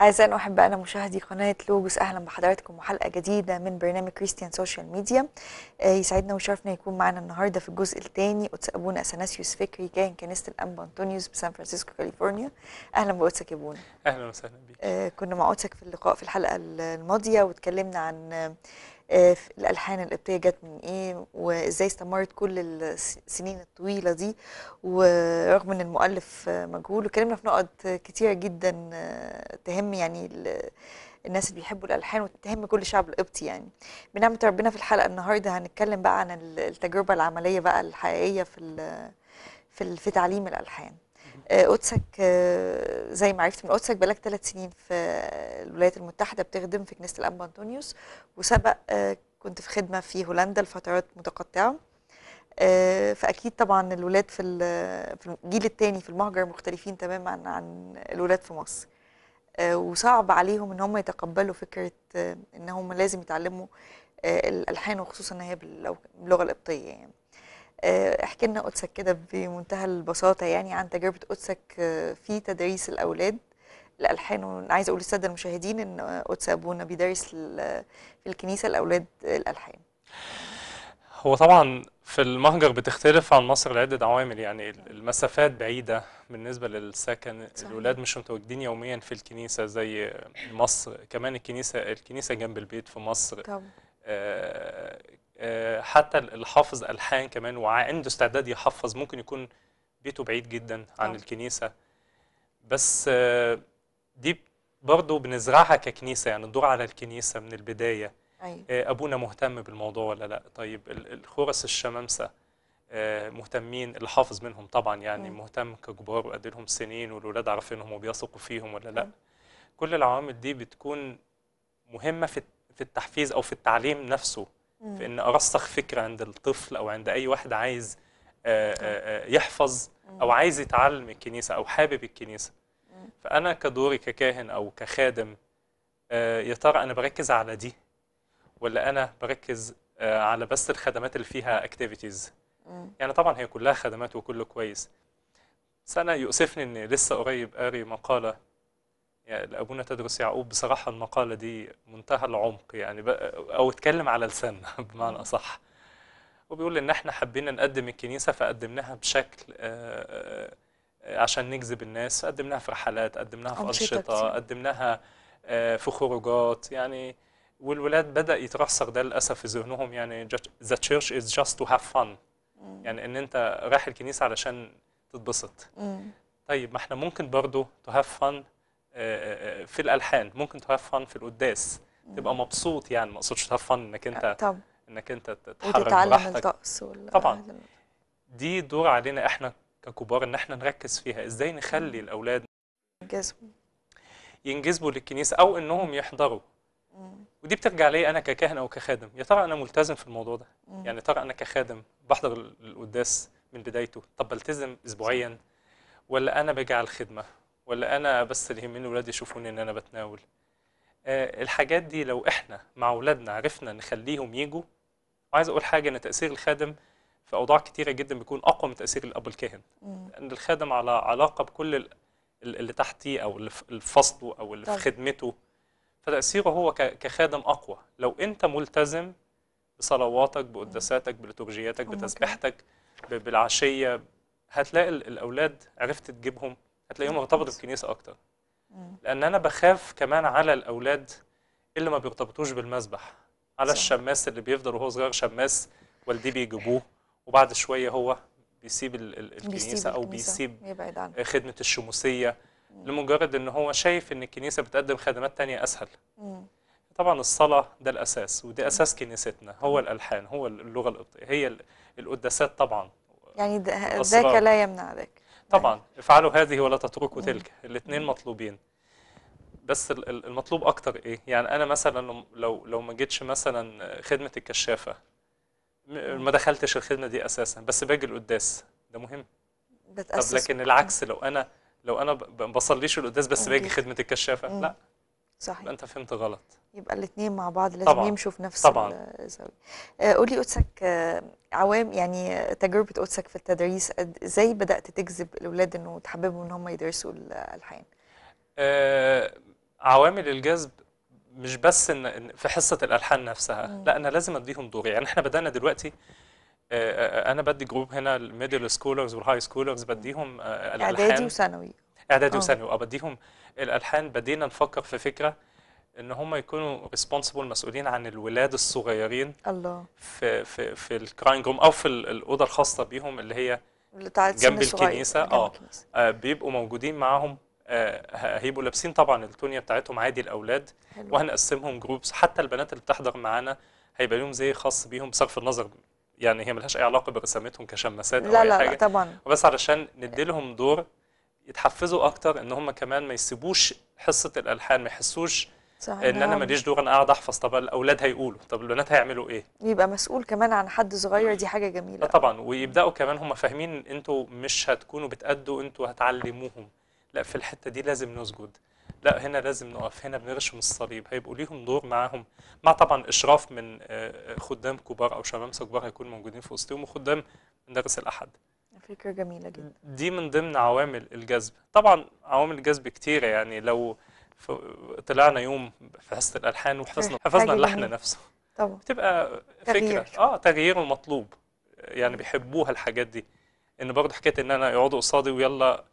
أعزائي وأحباء أنا مشاهدي قناة لوجوس أهلا بحضراتكم وحلقة جديدة من برنامج كريستيان سوشيال ميديا يسعدنا وشرفنا يكون معنا النهاردة في الجزء الثاني قدس أبونا أثناسيوس فكري كان كنيسة الأنبا أنطونيوس بسان فرانسيسكو كاليفورنيا أهلا بقدسك يا أبونا أهلا وسهلا بك آه، كنا مع قدسك في اللقاء في الحلقة الماضية واتكلمنا عن آه، الالحان القبطيه جت من ايه وازاي استمرت كل السنين الطويله دي ورغم ان المؤلف مجهول وكلمنا في نقط كتيره جدا آه، تهم يعني الناس اللي بيحبوا الالحان وتهم كل شعب القبطي يعني بنعمه ربنا في الحلقه النهارده هنتكلم بقى عن التجربه العمليه بقى الحقيقيه في في تعليم الالحان قدسك آه، زي ما عرفت من قدسك بقالك ثلاث سنين في الولايات المتحده بتخدم في كنيسه الاب انطونيوس وسبق آه، كنت في خدمه في هولندا لفترات متقطعه آه، فاكيد طبعا الولاد في الجيل الثاني في المهجر مختلفين تماما عن الولاد في مصر وصعب عليهم ان هم يتقبلوا فكره ان هم لازم يتعلموا الالحان وخصوصا ان هي باللغه القبطيه يعني آه، احكي لنا قدسك كده بمنتهى البساطه يعني عن تجربه قدسك آه، في تدريس الاولاد الالحان وانا اقول للساده المشاهدين ان قدس ابونا بيدرس في الكنيسه الاولاد الالحان هو طبعا في المهجر بتختلف عن مصر لعدة عوامل يعني المسافات بعيدة بالنسبة للسكن صحيح. مش متواجدين يوميا في الكنيسة زي مصر كمان الكنيسة الكنيسة جنب البيت في مصر طبعا. آه، آه، حتى الحافظ الحان كمان وعنده استعداد يحفظ ممكن يكون بيته بعيد جدا عن آه. الكنيسه بس آه، دي برضه بنزرعها ككنيسه يعني الدور على الكنيسه من البدايه أيوة. ابونا مهتم بالموضوع ولا لا طيب الخرس الشمامسه مهتمين اللي حافظ منهم طبعا يعني أيوة. مهتم ككبار وقد إيه لهم سنين والولاد عارفينهم وبيثقوا فيهم ولا لا م. أيوة. كل العوامل دي بتكون مهمه في في التحفيز او في التعليم نفسه في ان ارسخ فكره عند الطفل او عند اي واحد عايز آه، آه، آه، يحفظ او عايز يتعلم الكنيسه او حابب الكنيسه فانا كدوري ككاهن او كخادم يا ترى انا بركز على دي ولا انا بركز على بس الخدمات اللي فيها اكتيفيتيز يعني طبعا هي كلها خدمات وكله كويس بس انا يؤسفني ان لسه قريب قاري مقاله يعني ابونا تدرس يعقوب بصراحة المقالة دي منتهى العمق يعني أو اتكلم على لساننا بمعنى أصح وبيقول إن إحنا حبينا نقدم الكنيسة فقدمناها بشكل آه، آه، عشان نجذب الناس قدمناها في رحلات قدمناها في أنشطة قدمناها آه، في خروجات يعني والولاد بدأ يترسخ ده للأسف في ذهنهم يعني ذا تشيرش از جاست تو هاف فن يعني إن أنت رايح الكنيسة علشان تتبسط طيب ما إحنا ممكن برضه تو هاف فن آه، آه، آه، في الالحان ممكن تهفن في القداس تبقى مبسوط يعني ما اقصدش تهفن انك انت طب. انك انت تتحرك وتتعلم طبعا دي دور علينا احنا ككبار ان احنا نركز فيها ازاي نخلي الاولاد ينجذبوا ينجذبوا للكنيسه او انهم يحضروا ودي بترجع لي انا ككاهن او كخادم يا ترى انا ملتزم في الموضوع ده يعني ترى انا كخادم بحضر القداس من بدايته طب بلتزم اسبوعيا ولا انا باجي على الخدمه ولا انا بس اللي يهمني ولادي يشوفوني ان انا بتناول آه، الحاجات دي لو احنا مع اولادنا عرفنا نخليهم يجوا وعايز اقول حاجه ان تاثير الخادم في اوضاع كتيره جدا بيكون اقوى من تاثير الاب الكاهن لان الخادم على علاقه بكل اللي تحتيه او اللي في فصله او اللي في خدمته فتاثيره هو كخادم اقوى لو انت ملتزم بصلواتك بقداساتك بلتورجياتك أمم، بتسبيحتك بالعشيه هتلاقي الاولاد عرفت تجيبهم هتلاقيه مرتبط بالكنيسه اكتر لان انا بخاف كمان على الاولاد اللي ما بيرتبطوش بالمسبح على صح. الشماس اللي بيفضل وهو صغير شماس والديه بيجيبوه وبعد شويه هو بيسيب الكنيسه او بيسيب آه، خدمه الشموسيه لمجرد ان هو شايف ان الكنيسه بتقدم خدمات تانية اسهل طبعا الصلاه ده الاساس ودي اساس كنيستنا هو الالحان هو اللغه القبطيه هي القداسات طبعا يعني ذاك لا يمنع ذاك طبعا يعني. افعلوا هذه ولا تتركوا تلك الاثنين مطلوبين بس المطلوب اكتر ايه يعني انا مثلا لو لو ما جيتش مثلا خدمه الكشافه ما دخلتش الخدمه دي اساسا بس باجي القداس ده مهم بتأسس طب لكن العكس لو انا لو انا ما بصليش القداس بس باجي خدمه الكشافه لا صحيح يبقى انت فهمت غلط يبقى الاثنين مع بعض لازم يمشوا في نفس طبعا الزاويه آه، قولي قدسك آه، عوام يعني تجربه قدسك في التدريس ازاي بدات تجذب الاولاد انه تحببهم ان هم يدرسوا الالحان آه عوامل الجذب مش بس إن في حصه الالحان نفسها مم. لا انا لازم اديهم دور يعني احنا بدانا دلوقتي آه, آه، انا بدي جروب هنا الميدل سكولرز والهاي سكولرز بديهم آه الالحان اعدادي وثانوي اعدادي آه. وثانوي وابديهم الالحان بدينا نفكر في فكره ان هم يكونوا ريسبونسبل مسؤولين عن الولاد الصغيرين الله في في في الكراين روم او في الاوضه الخاصه بيهم اللي هي اللي جنب آه. الكنيسه اه بيبقوا موجودين معاهم آه هيبقوا لابسين طبعا التونيا بتاعتهم عادي الاولاد حلو. وهنقسمهم جروبس حتى البنات اللي بتحضر معانا هيبقى لهم زي خاص بيهم بصرف النظر يعني هي ملهاش اي علاقه برسامتهم كشماسات لا او اي لا حاجه لا طبعا بس علشان ندي لهم دور يتحفزوا اكتر ان هم كمان ما يسيبوش حصه الالحان ما يحسوش صحيح. ان انا نعم. ماليش دور انا قاعد احفظ طب الاولاد هيقولوا طب البنات هيعملوا ايه يبقى مسؤول كمان عن حد صغير دي حاجه جميله آه، طبعا ويبداوا كمان هم فاهمين انتوا مش هتكونوا بتأدوا انتوا هتعلموهم لا في الحته دي لازم نسجد لا هنا لازم نقف هنا بنرشم الصليب هيبقوا ليهم دور معاهم مع طبعا اشراف من آه، آه، خدام كبار او شمامسه كبار هيكونوا موجودين في وسطهم وخدام مدرس الاحد فكره جميله جدا دي من ضمن عوامل الجذب طبعا عوامل الجذب كتيره يعني لو طلعنا يوم في حصه الالحان وحفظنا حفظنا اللحن جميل. نفسه طبعا بتبقى تغيير. فكره اه تغيير المطلوب يعني بيحبوها الحاجات دي ان برضه حكايه ان انا يقعدوا قصادي ويلا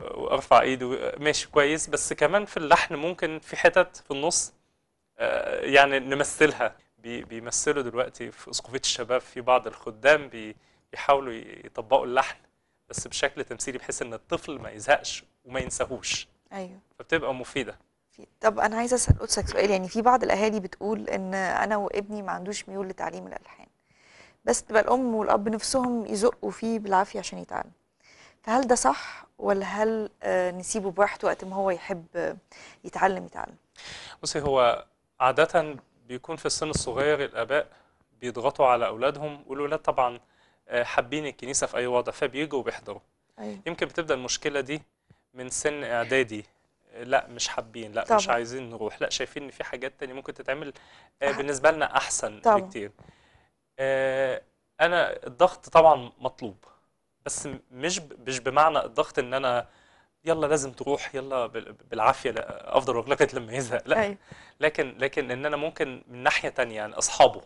وارفع ايدي ماشي كويس بس كمان في اللحن ممكن في حتت في النص آه، يعني نمثلها بيمثلوا دلوقتي في اسقفيه الشباب في بعض الخدام بي بيحاولوا يطبقوا اللحن بس بشكل تمثيلي بحيث ان الطفل ما يزهقش وما ينساهوش ايوه فبتبقى مفيده طب انا عايزه اسال قدسك سؤال يعني في بعض الاهالي بتقول ان انا وابني ما عندوش ميول لتعليم الالحان بس تبقى الام والاب نفسهم يزقوا فيه بالعافيه عشان يتعلم فهل ده صح ولا هل آه، نسيبه براحته وقت ما هو يحب يتعلم يتعلم بصي هو عاده بيكون في السن الصغير الاباء بيضغطوا على اولادهم والولاد طبعا حابين الكنيسه في اي وضع فبيجوا وبيحضروا أيوة. يمكن بتبدا المشكله دي من سن اعدادي لا مش حابين لا طبعا. مش عايزين نروح لا شايفين ان في حاجات تانية ممكن تتعمل آه، بالنسبه لنا احسن طبعا. بكتير آه، انا الضغط طبعا مطلوب بس مش مش بمعنى الضغط ان انا يلا لازم تروح يلا بالعافيه افضل واغلقت لما يزهق لا أيوة. لكن لكن ان انا ممكن من ناحيه تانية يعني اصحابه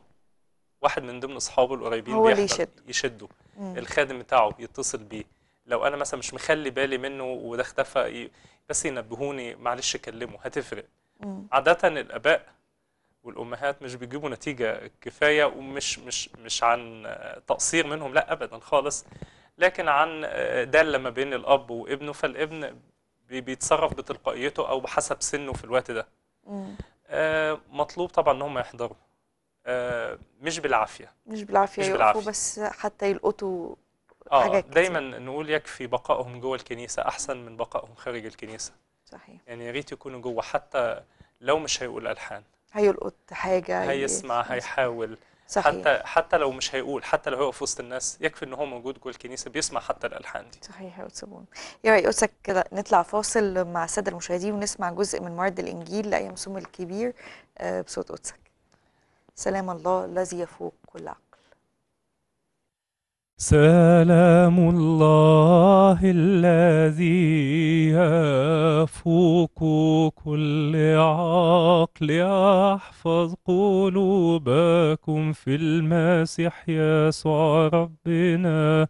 واحد من ضمن اصحابه القريبين هو اللي يشد يشده مم. الخادم بتاعه يتصل بيه لو انا مثلا مش مخلي بالي منه وده اختفى بس ينبهوني معلش كلمه هتفرق مم. عاده الاباء والامهات مش بيجيبوا نتيجه كفايه ومش مش مش عن تقصير منهم لا ابدا خالص لكن عن داله ما بين الاب وابنه فالابن بيتصرف بتلقائيته او بحسب سنه في الوقت ده مم. آه، مطلوب طبعا ان هم يحضروا آه، مش بالعافيه مش بالعافيه مش بالعافية. يقفوا بس حتى يلقطوا آه حاجات كتير. دايما نقول يكفي بقائهم جوه الكنيسه احسن من بقائهم خارج الكنيسه صحيح يعني يا ريت يكونوا جوه حتى لو مش هيقول الحان هيلقط حاجه هيسمع هيحاول صحيح. حتى حتى لو مش هيقول حتى لو هو في وسط الناس يكفي ان هو موجود جوه الكنيسه بيسمع حتى الالحان دي صحيح يا وتسيبون يا يقولك كده نطلع فاصل مع الساده المشاهدين ونسمع جزء من مرد الانجيل لايام سوم الكبير آه، بصوت قدسك سلام الله الذي يفوق كل عقل سلام الله الذي يفوق كل عقل يحفظ قلوبكم في المسيح يسوع ربنا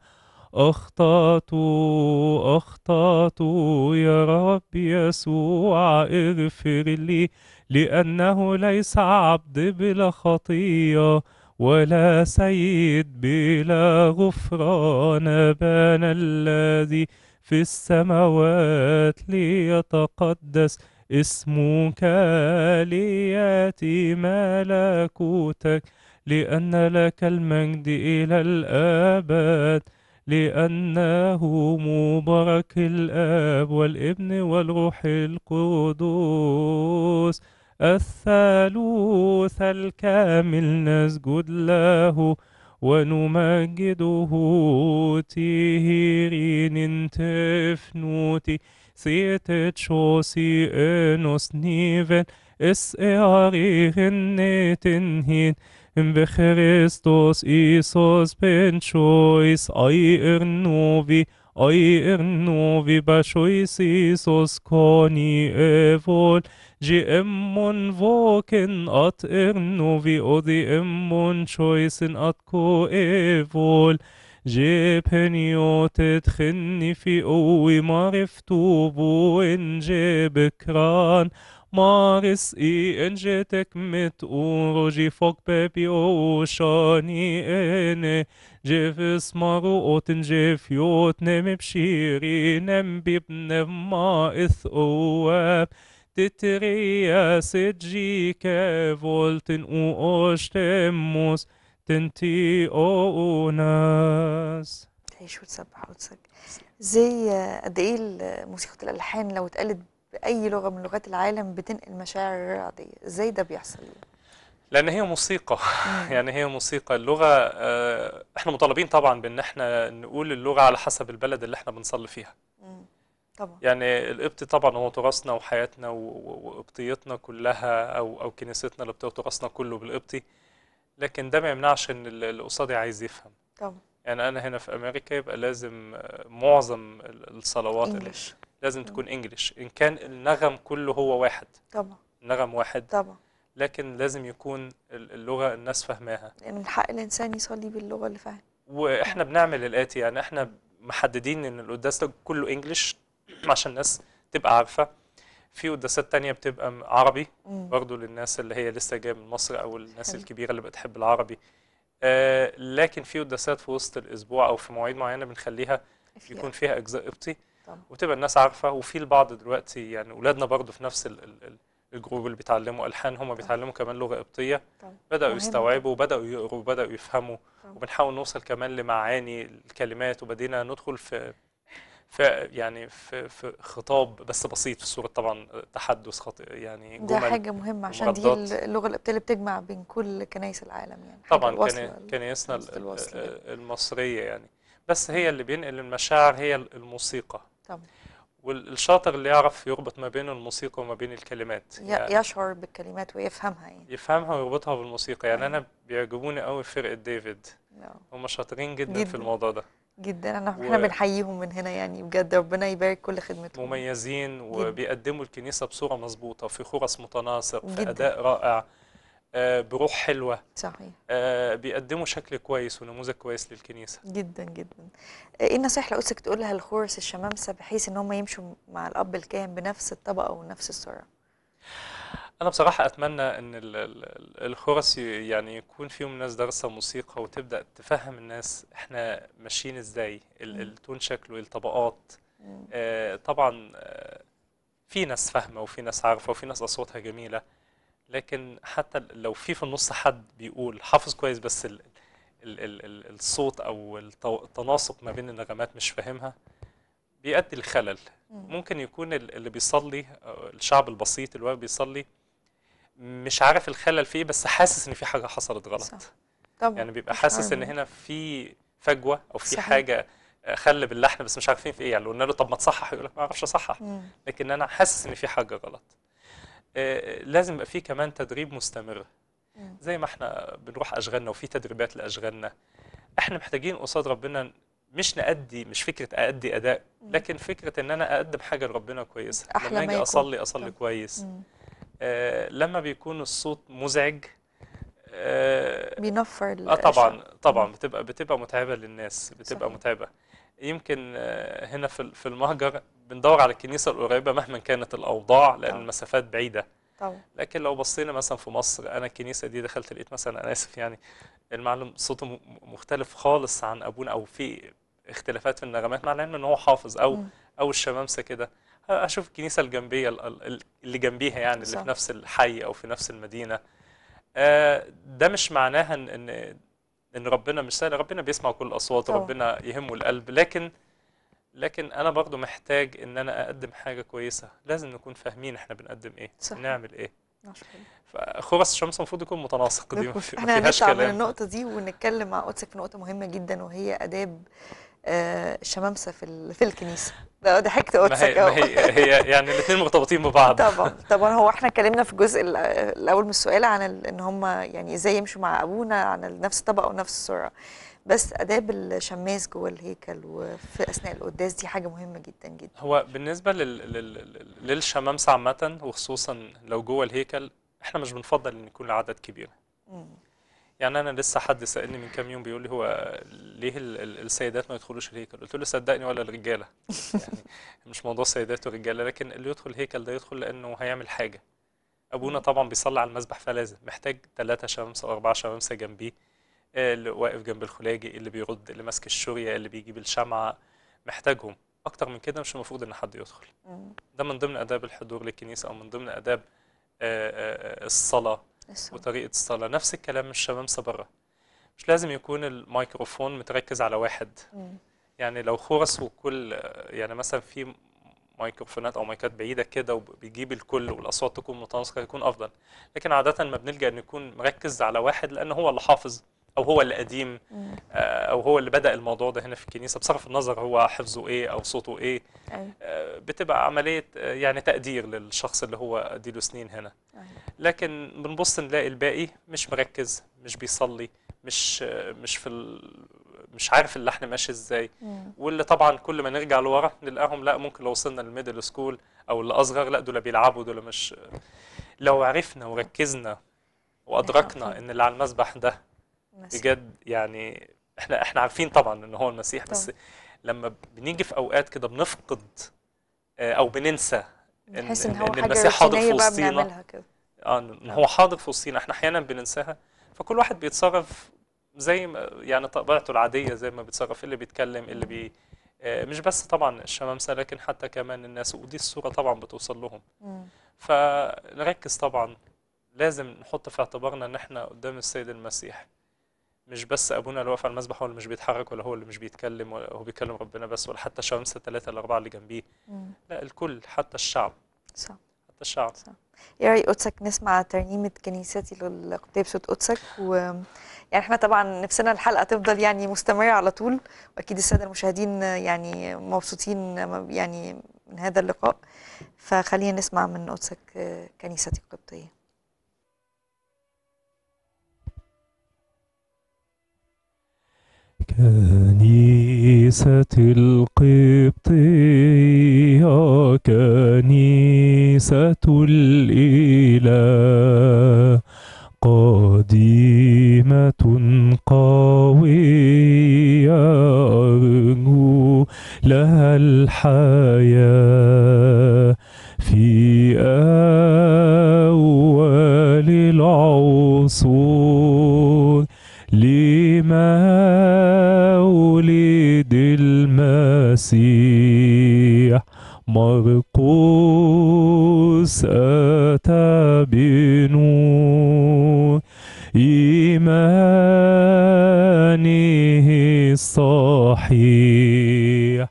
أخطأتوا أخطأتوا يا رب يسوع اغفر لي لأنه ليس عبد بلا خطية ولا سيد بلا غفران بان الذي في السماوات ليتقدس اسمك لياتي ملكوتك لأن لك المجد إلى الأبد لأنه مبارك الآب والابن والروح القدوس الثالوث الكامل نسجد له ونمجده تيهيرين تفنوتي تشوسي انوس نيفن اس ايارين نتنهين بخريستوس ايسوس بن شويس اي ارنوفي اي ارنوفي باشويس ايسوس كوني ايفول جي امون Gimmun voken at ernovi odi emmun choisen at ايفول جي جيبني وتدخلني في قوي ما عرفتوب وانجي بكران ما رزقي انجتك متقوم روجي فوق بابي شاني انا جيف اسمر وتنجيف يوت نم بشيري نم بيبنم ما اثقواب Tetereas سجي jice volten u ostemus او ounas تعيش وتسبح وتسجد زي قد ايه موسيقى الالحان لو اتقالت باي لغه من لغات العالم بتنقل مشاعر عاديه ازاي ده بيحصل لان هي موسيقى يعني هي موسيقى اللغه آه، احنا مطالبين طبعا بان احنا نقول اللغه على حسب البلد اللي احنا بنصلي فيها طبعا. يعني القبطي طبعا هو تراثنا وحياتنا وقبطيتنا كلها او او كنيستنا اللي تراثنا كله بالقبطي لكن ده ما يمنعش ان اللي قصادي عايز يفهم طبعا يعني انا هنا في امريكا يبقى لازم معظم الصلوات انجلش لازم تكون انجلش ان كان النغم كله هو واحد طبعا نغم واحد طبعا لكن لازم يكون اللغه الناس فاهماها يعني من حق الانسان يصلي باللغه اللي فاهمها واحنا بنعمل الاتي يعني احنا محددين ان القداس كله انجلش عشان الناس تبقى عارفه في قداسات تانية بتبقى عربي برضه للناس اللي هي لسه جايه من مصر او الناس حلو. الكبيره اللي بتحب العربي آه لكن في قداسات في وسط الاسبوع او في مواعيد معينه بنخليها يكون فيها اجزاء قبطي وتبقى الناس عارفه وفي البعض دلوقتي يعني اولادنا برضه في نفس ال الجروب اللي بيتعلموا الحان هم بيتعلموا كمان لغه قبطيه بداوا مهم. يستوعبوا وبداوا يقروا وبداوا يفهموا وبنحاول نوصل كمان لمعاني الكلمات وبدينا ندخل في في يعني في, في خطاب بس بسيط في صوره طبعا تحدث خط يعني ده حاجه مهمه عشان دي اللغه اللي بتجمع بين كل كنايس العالم يعني طبعا كنايسنا يعني. المصريه يعني بس هي اللي بينقل المشاعر هي الموسيقى طبعا والشاطر اللي يعرف يربط ما بين الموسيقى وما بين الكلمات يعني يشعر بالكلمات ويفهمها يعني يفهمها ويربطها بالموسيقى يعني أيوة. انا بيعجبوني قوي فرقه ديفيد هم شاطرين جدا, جداً في الموضوع ده جدا انا و... احنا بنحييهم من هنا يعني بجد ربنا يبارك كل خدمتهم مميزين وبيقدموا الكنيسه بصوره مظبوطه في خرس متناسق جداً. في اداء رائع آه بروح حلوه صحيح آه بيقدموا شكل كويس ونموذج كويس للكنيسه جدا جدا آه، ايه النصيحه اللي قصدك تقولها لخورس الشمامسه بحيث ان هم يمشوا مع الاب الكاهن بنفس الطبقه ونفس السرعه انا بصراحه اتمنى ان الخرس يعني يكون فيهم ناس دارسه موسيقى وتبدا تفهم الناس احنا ماشيين ازاي التون شكله الطبقات آه، طبعا آه، في ناس فاهمه وفي ناس عارفه وفي ناس اصواتها جميله لكن حتى لو في في النص حد بيقول حافظ كويس بس الـ الـ الـ الـ الصوت او التناسق ما بين النغمات مش فاهمها بيؤدي لخلل ممكن يكون اللي بيصلي آه، الشعب البسيط اللي هو بيصلي مش عارف الخلل فيه بس حاسس ان في حاجه حصلت غلط صح. طبعا يعني بيبقى حاسس ان هنا في فجوه او في صحيح. حاجه آه، خل باللحن بس مش عارفين في ايه يعني لو قلنا له طب ما تصحح يقول لك ما اعرفش اصحح لكن انا حاسس ان في حاجه غلط آه، آه، لازم يبقى في كمان تدريب مستمر زي ما احنا بنروح اشغالنا وفي تدريبات لاشغالنا احنا محتاجين قصاد ربنا مش نأدي مش فكره أأدي اداء لكن فكره ان انا اقدم حاجه لربنا كويسه لما اجي اصلي اصلي طب. كويس مم. آه، لما بيكون الصوت مزعج آه، بينفر اه طبعا طبعا بتبقى بتبقى متعبه للناس بتبقى صحيح. متعبه يمكن آه، هنا في المهجر بندور على الكنيسه القريبه مهما كانت الاوضاع لان طبعا. المسافات بعيده طبعا لكن لو بصينا مثلا في مصر انا الكنيسه دي دخلت لقيت مثلا انا اسف يعني المعلم صوته مختلف خالص عن ابونا او في اختلافات في النغمات مع العلم ان هو حافظ او م. او الشمامسه كده اشوف الكنيسه الجنبيه اللي جنبيها يعني صح. اللي في نفس الحي او في نفس المدينه آه، ده مش معناها ان ان ربنا مش سهل ربنا بيسمع كل الاصوات ربنا يهمه القلب لكن لكن انا برضه محتاج ان انا اقدم حاجه كويسه لازم نكون فاهمين احنا بنقدم ايه صح. نعمل ايه فخرس الشمس المفروض يكون متناسق دي ما فيهاش كلام احنا من النقطه دي ونتكلم مع قدسك في نقطه مهمه جدا وهي اداب آه، شمامسه في في الكنيسه ضحكت قدسك هي, هي, هي يعني الاثنين مرتبطين ببعض طبعا طبعا هو احنا اتكلمنا في الجزء الاول من السؤال عن ان هم يعني ازاي يمشوا مع ابونا عن نفس الطبقه ونفس السرعه بس اداب الشماس جوه الهيكل وفي اثناء القداس دي حاجه مهمه جدا جدا هو بالنسبه لل... لل... للشمامسه عامه وخصوصا لو جوه الهيكل احنا مش بنفضل ان يكون العدد كبير يعني انا لسه حد سالني من كام يوم بيقول لي هو ليه السيدات ما يدخلوش الهيكل قلت له صدقني ولا الرجاله يعني مش موضوع سيدات ورجاله لكن اللي يدخل الهيكل ده يدخل لانه هيعمل حاجه ابونا طبعا بيصلي على المسبح فلازم محتاج ثلاثه شمس او اربعه شمامسه جنبيه اللي واقف جنب الخلاجي اللي بيرد اللي ماسك الشوريه اللي بيجيب الشمعه محتاجهم اكتر من كده مش المفروض ان حد يدخل ده من ضمن اداب الحضور للكنيسه او من ضمن اداب آه، آه، آه، الصلاه وطريقة الصلاة نفس الكلام الشمامسة بره مش لازم يكون الميكروفون متركز على واحد يعني لو خرس وكل يعني مثلا في مايكروفونات او مايكات بعيده كده وبيجيب الكل والاصوات تكون متناسقه يكون افضل لكن عاده ما بنلجا ان يكون مركز على واحد لان هو اللي حافظ او هو اللي قديم آه، او هو اللي بدا الموضوع ده هنا في الكنيسه بصرف النظر هو حفظه ايه او صوته ايه أيوة. آه، بتبقى عمليه آه، يعني تقدير للشخص اللي هو اديله سنين هنا أيوة. لكن بنبص نلاقي الباقي مش مركز مش بيصلي مش مش في ال... مش عارف اللحن ماشي ازاي واللي طبعا كل ما نرجع لورا نلقاهم لا ممكن لو وصلنا للميدل سكول او اللي اصغر لا دول بيلعبوا دول مش لو عرفنا وركزنا وادركنا أيوة. ان اللي على المسبح ده بجد يعني احنا احنا عارفين طبعا ان هو المسيح طبعا. بس لما بنيجي في اوقات كده بنفقد آه، او بننسى ان, إن, إن المسيح حاضر في وسطينا اه ان هو حاضر في وسطينا احنا احيانا بننساها فكل واحد بيتصرف زي ما يعني طبيعته العاديه زي ما بيتصرف اللي بيتكلم اللي بي آه، مش بس طبعا الشمامسه لكن حتى كمان الناس ودي الصوره طبعا بتوصل لهم فنركز طبعا لازم نحط في اعتبارنا ان احنا قدام السيد المسيح مش بس ابونا اللي واقف على المسبح هو اللي مش بيتحرك ولا هو اللي مش بيتكلم ولا هو بيكلم ربنا بس ولا حتى شمس الثلاثه الاربعه اللي جنبيه لا الكل حتى الشعب صح حتى الشعب صح يا راي قدسك نسمع ترنيمه كنيستي للقديه بصوت قدسك و يعني احنا طبعا نفسنا الحلقه تفضل يعني مستمره على طول واكيد الساده المشاهدين يعني مبسوطين يعني من هذا اللقاء فخلينا نسمع من قدسك كنيستي القبطيه كنيسة القبطية كنيسة الإله قديمة قوية أرجو لها الحياة في أول العصور المسيح مرقوس أتى بنور إيمانه الصحيح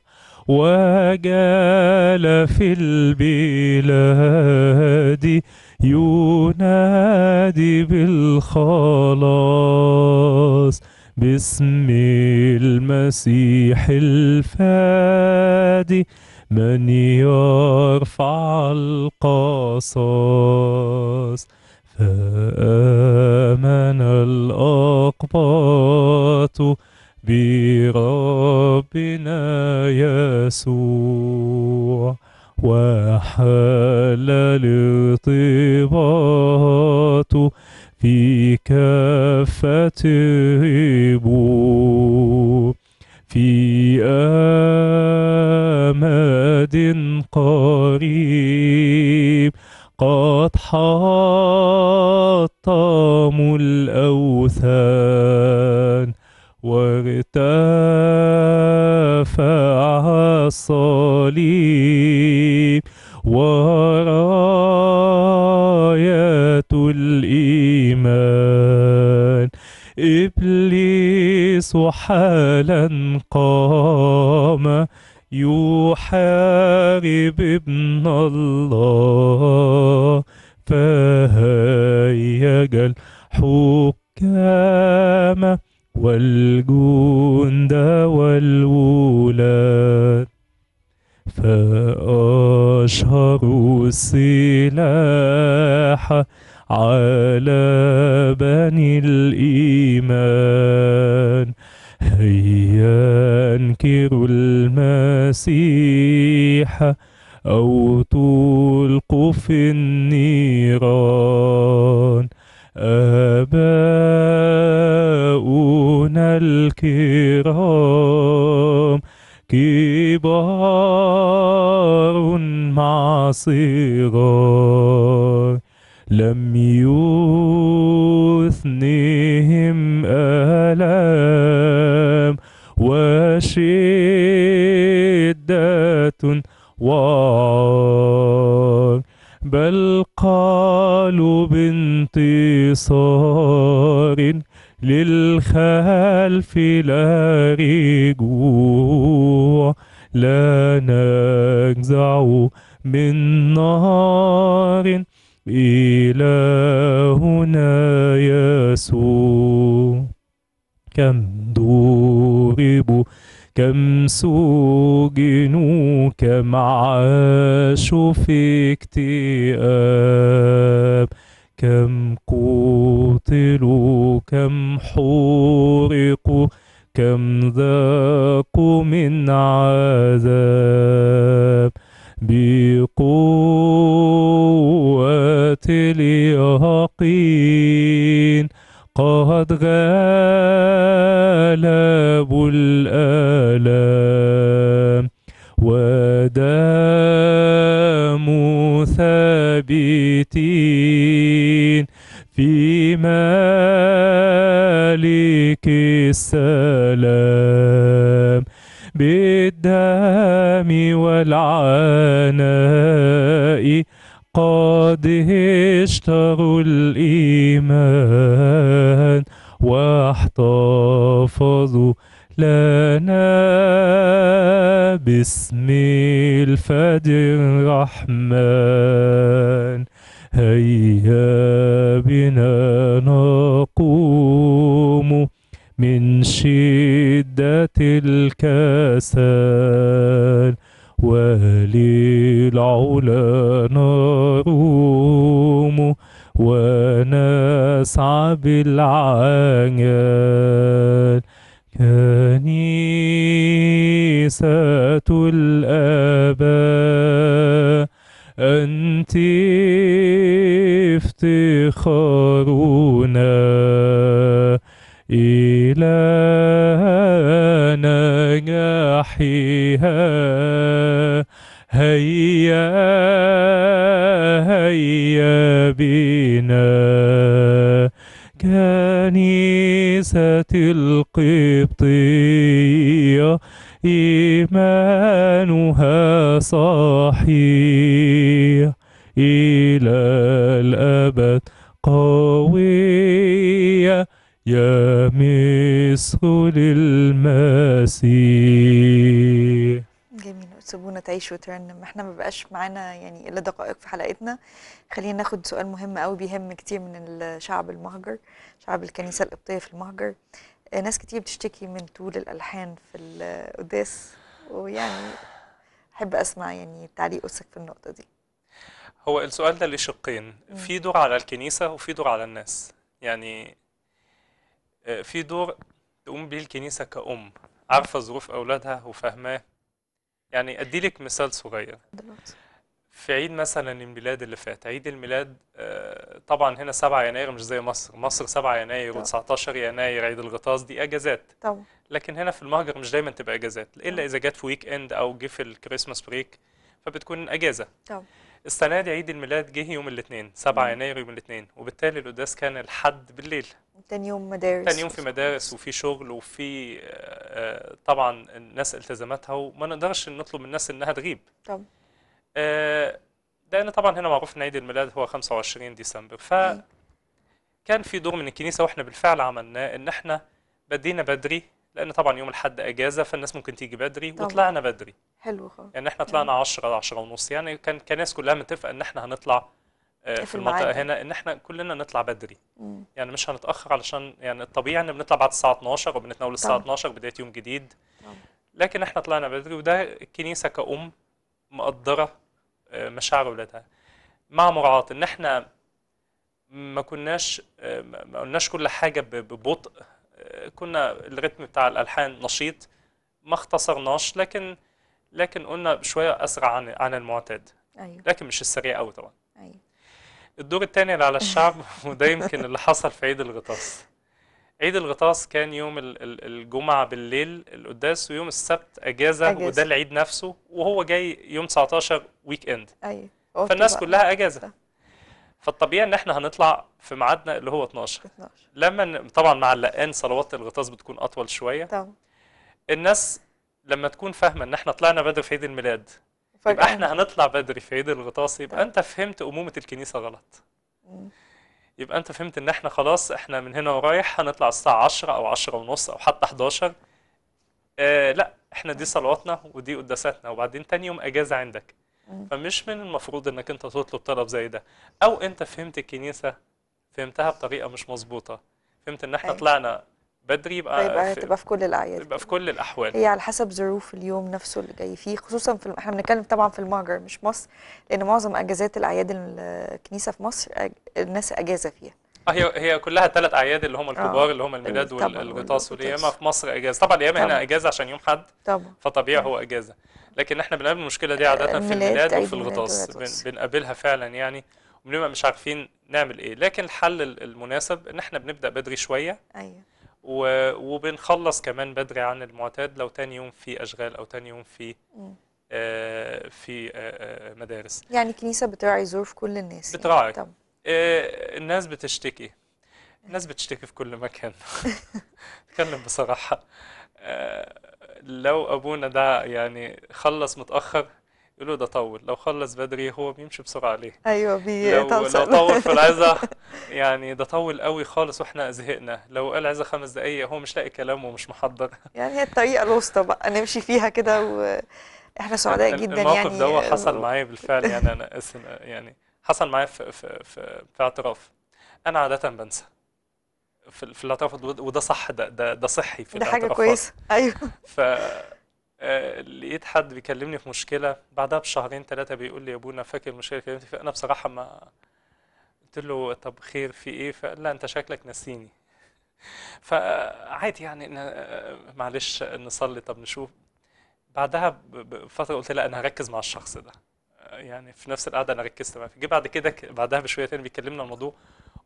وجال في البلاد ينادي بالخلاص باسم المسيح الفادي من يرفع القصاص فآمن الأقباط بربنا يسوع وحل الارتباط في كافة غبو في آماد قريب قد حطموا الأوثان وارتفع الصليب و الخالص حالا قام يحارب ابن الله فهيج الحكام والجند والولاة فأشهروا السلاح على بني الإيمان هيا انكروا المسيح أو تلقوا في النيران آباؤنا الكرام كبار مع صغار لم يثنهم آلام وشدة وعار بل قالوا بانتصار للخلف لا رجوع لا نجزع من نار إلهنا يسوع كم ضربوا كم سجنوا كم عاشوا في اكتئاب كم قتلوا كم حرقوا كم ذاقوا من عذاب بقوة اليقين قد غلب الآلام ودام ثابتين في مالك السلام بالدم والعناء قد اشتروا الإيمان واحتفظوا لنا باسم الفجر الرحمن هيا بنا نقوم من شدة الكسل ولي العلا نروم ونسعى بالعجل كنيسة الأباء أنت افتخارنا إلى نجاحها هي هيا هيا بنا كنيسة القبطية إيمانها صحيح إلى الأبد قوية يا مصر للمسيح وتسيبونا تعيش وترنم احنا ما بقاش معانا يعني الا دقائق في حلقتنا خلينا ناخد سؤال مهم قوي بيهم كتير من الشعب المهجر شعب الكنيسه القبطيه في المهجر آه، ناس كتير بتشتكي من طول الالحان في القداس ويعني احب اسمع يعني تعليق اسك في النقطه دي هو السؤال ده ليه شقين في دور على الكنيسه وفي دور على الناس يعني آه، في دور تقوم بيه الكنيسه كأم عارفه ظروف اولادها وفاهماه يعني أدي لك مثال صغير في عيد مثلا الميلاد اللي فات عيد الميلاد آه، طبعا هنا 7 يناير مش زي مصر مصر 7 يناير و19 يناير عيد الغطاس دي اجازات طبعا لكن هنا في المهجر مش دايما تبقى اجازات الا اذا جت في ويك اند او جه في الكريسماس بريك فبتكون اجازه طبعا السنه دي عيد الميلاد جه يوم الاثنين 7 يناير يوم الاثنين وبالتالي القداس كان الحد بالليل تاني يوم مدارس تاني يوم في مدارس وفي شغل وفي آه، آه، طبعا الناس التزاماتها وما نقدرش نطلب من الناس انها تغيب طب آه، لان طبعا هنا معروف ان عيد الميلاد هو 25 ديسمبر ف كان في دور من الكنيسه واحنا بالفعل عملناه ان احنا بدينا بدري لان طبعا يوم الاحد اجازه فالناس ممكن تيجي بدري طبعا. وطلعنا بدري حلو خالص يعني احنا طلعنا 10 10 ونص يعني كان كناس كلها متفقه ان احنا هنطلع آه، في المنطقه هنا ان احنا كلنا نطلع بدري مم. يعني مش هنتاخر علشان يعني الطبيعي ان بنطلع بعد الساعه 12 وبنتناول الساعه 12 بدايه يوم جديد طبعا. لكن احنا طلعنا بدري وده الكنيسه كأم مقدره آه، مشاعر اولادها مع مراعاه ان احنا ما كناش آه، ما قلناش كل حاجه ببطء كنا الريتم بتاع الالحان نشيط ما اختصرناش لكن لكن قلنا شويه اسرع عن عن المعتاد أيوة. لكن مش السريع قوي طبعا أيوة. الدور الثاني اللي على الشعب وده يمكن اللي حصل في عيد الغطاس عيد الغطاس كان يوم الجمعة بالليل القداس ويوم السبت أجازة, أجازة. وده العيد نفسه وهو جاي يوم 19 ويك إند أيوة. فالناس كلها أجازة فالطبيعي ان احنا هنطلع في ميعادنا اللي هو 12 12 لما طبعا مع اللقان صلوات الغطاس بتكون اطول شويه طبعا الناس لما تكون فاهمه ان احنا طلعنا بدري في عيد الميلاد يبقى احنا هنطلع بدري في عيد الغطاس يبقى طبعا. انت فهمت امومه الكنيسه غلط يبقى انت فهمت ان احنا خلاص احنا من هنا ورايح هنطلع الساعه 10 او 10 ونص او حتى 11 آه لا احنا دي صلواتنا ودي قداساتنا وبعدين تاني يوم اجازه عندك فمش من المفروض انك انت تطلب طلب زي ده او انت فهمت الكنيسه فهمتها بطريقه مش مظبوطه فهمت ان احنا أيوة. طلعنا بدري يبقى يبقى تبقى في كل الاعياد يبقى في كل الاحوال هي على حسب ظروف اليوم نفسه اللي جاي فيه خصوصا في احنا بنتكلم طبعا في المهجر مش مصر لان معظم اجازات الاعياد الكنيسه في مصر الناس اجازه فيها هي هي كلها ثلاث اعياد اللي هم الكبار آه. اللي هم الميلاد والغطاس والياما في مصر اجازه طبعا الايام هنا اجازه عشان يوم حد طبعا فطبيعي هو آه. اجازه لكن احنا بنقابل المشكله دي عاده في الميلاد وفي الغطاس بنقابلها فعلا يعني وبنبقى مش عارفين نعمل ايه لكن الحل المناسب ان احنا بنبدا بدري شويه ايوه وبنخلص كمان بدري عن المعتاد لو تاني يوم في اشغال او تاني يوم في آه، في آه، مدارس يعني الكنيسه بتراعي ظروف كل الناس يعني. بتراعي يعني. إيه، الناس بتشتكي الناس بتشتكي في كل مكان اتكلم بصراحه إيه، لو ابونا ده يعني خلص متاخر يقولوا ده طول لو خلص بدري هو بيمشي بسرعه عليه ايوه بيطول لو, لو طول في العزه يعني ده طول قوي خالص واحنا زهقنا لو قال عزه خمس دقائق هو مش لاقي كلام ومش محضر يعني هي الطريقه الوسطى بقى نمشي فيها كده واحنا سعداء جدا يعني الموقف ده حصل معايا بالفعل يعني انا يعني حصل معايا في في في, في اعتراف انا عاده بنسى في, في الاعتراف وده صح ده ده, ده صحي في ده حاجه كويسه ايوه ف آه، لقيت حد بيكلمني في مشكله بعدها بشهرين ثلاثه بيقول لي يا ابونا فاكر المشكله اللي كلمتني فيها انا بصراحه ما قلت له طب خير في ايه فقال لا انت شكلك ناسيني فعادي يعني معلش نصلي طب نشوف بعدها بفتره قلت لا انا هركز مع الشخص ده يعني في نفس القعده انا ركزت معاه جه بعد كده بعدها بشويه تاني بيكلمنا الموضوع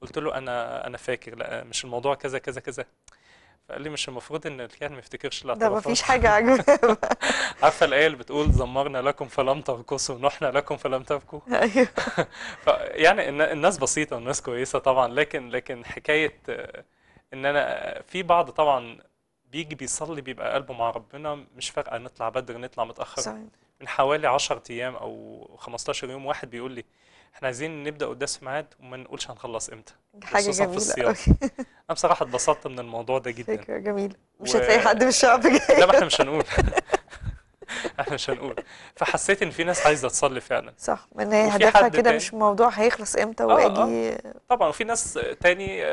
قلت له انا انا فاكر لا مش الموضوع كذا كذا كذا فقال لي مش المفروض ان الكاهن ما يفتكرش لا ده مفيش حاجه عجيبه عارفه الايه اللي بتقول زمرنا لكم فلم ترقصوا ونحنا لكم فلم تبكوا ايوه يعني الناس بسيطه والناس كويسه طبعا لكن لكن حكايه ان انا في بعض طبعا بيجي بيصلي بيبقى قلبه مع ربنا مش فارقه نطلع بدري نطلع متاخر صحيح. من حوالي 10 ايام او 15 يوم واحد بيقول لي احنا عايزين نبدا قداس في ميعاد وما نقولش هنخلص امتى حاجه جميله في انا بصراحه اتبسطت من الموضوع ده جدا فكره جميله مش هتلاقي و... حد من الشعب جاي لا ما احنا مش هنقول احنا مش هنقول فحسيت ان في ناس عايزه تصلي فعلا صح ان هي هدفها كده مش موضوع هيخلص امتى واجي آه آه. طبعا وفي ناس تاني ده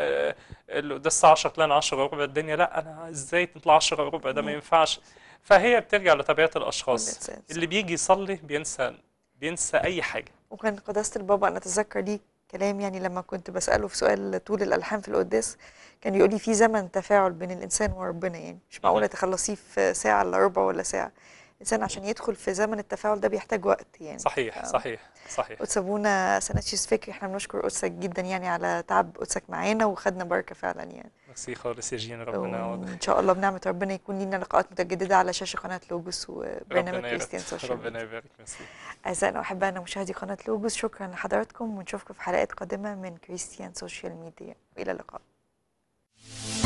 آه، الساعه 10 طلعنا 10 وربع الدنيا لا انا ازاي تطلع 10 وربع ده ما ينفعش فهي بترجع لطبيعه الاشخاص اللي بيجي يصلي بينسى بينسى اي حاجه وكان قداسه البابا انا اتذكر ليه كلام يعني لما كنت بساله في سؤال طول الالحان في القداس كان يقول لي في زمن تفاعل بين الانسان وربنا يعني مش معقوله تخلصيه في ساعه الا ربع ولا ساعه الانسان عشان يدخل في زمن التفاعل ده بيحتاج وقت يعني صحيح صحيح صحيح قدس ابونا سناتشيس فكري احنا بنشكر قدسك جدا يعني على تعب قدسك معانا وخدنا بركه فعلا يعني ميرسي خالص يا جين ربنا واضح ان شاء الله بنعمه ربنا يكون لنا لقاءات متجدده على شاشه قناه لوجوس وبرنامج كريستيان سوشيال ربنا يبارك ميرسي اعزائنا واحبائنا مشاهدي قناه لوجوس شكرا لحضراتكم ونشوفكم في حلقات قادمه من كريستيان سوشيال ميديا والى اللقاء